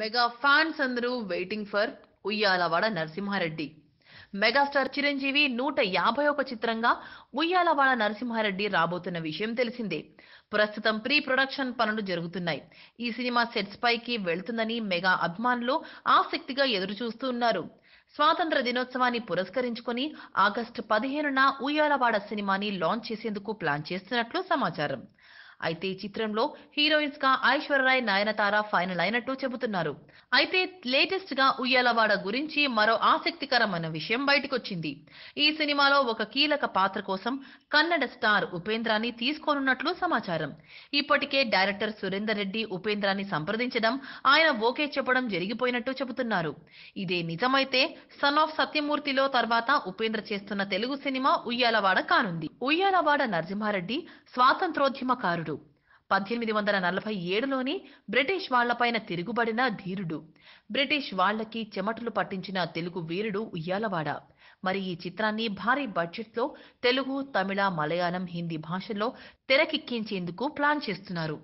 mega fans అందరూ waiting for Uyyalawada Narasimha Reddy megastar Chiranjeevi నూట యాభై ఒక చిత్రంగా ఉయ్యాలవాడ నరసింహారెడ్డి రాబోతున్న విషయం తెలిసిందే ప్రస్తుతం ప్రీ ప్రొడక్షన్ పనులు జరుగుతున్నాయి ఈ సినిమా సెట్స్ పైకి వెళ్తుందని మెగా అభిమానులు ఆసక్తిగా ఎదురు చూస్తూ ఉన్నారు స్వాతంత్ర దినోత్సవాన్ని పురస్కరించుకుని ఆగస్టు పదిహేనున ఉయ్యాలవాడ సినిమాని లాంచ్ చేసేందుకు ప్లాన్ చేస్తున్నట్లు సమాచారం అయితే ఈ చిత్రంలో హీరోయిన్స్ గా ఐశ్వర్యరాయ్ నయనతార ఫైనల్ అయినట్టు చెబుతున్నారు అయితే లేటెస్ట్ గా ఉయ్యాలవాడ గురించి మరో ఆసక్తికరమైన విషయం బయటకొచ్చింది ఈ సినిమాలో ఒక కీలక పాత్ర కోసం కన్నడ స్టార్ ఉపేంద్రాన్ని తీసుకోనున్నట్లు సమాచారం ఇప్పటికే డైరెక్టర్ సురేందర్ రెడ్డి ఉపేంద్రాన్ని సంప్రదించడం ఆయన ఓకే చెప్పడం జరిగిపోయినట్టు చెబుతున్నారు ఇదే నిజమైతే సన్ ఆఫ్ సత్యమూర్తిలో తర్వాత ఉపేంద్ర చేస్తున్న తెలుగు సినిమా ఉయ్యాలవాడ కానుంది ఉయ్యాలవాడ నరసింహారెడ్డి స్వాతంత్రోద్యమకారుడు పద్దెనిమిది వందల నలభై ఏడులోనే బ్రిటిష్ వాళ్లపైన తిరుగుబడిన ధీరుడు బ్రిటిష్ వాళ్లకి చెమటలు పట్టించిన తెలుగు వీరుడు ఉయ్యాలవాడ మరి ఈ చిత్రాన్ని భారీ బడ్జెట్లో తెలుగు తమిళ మలయాళం హిందీ భాషల్లో తెరకెక్కించేందుకు ప్లాన్ చేస్తున్నారు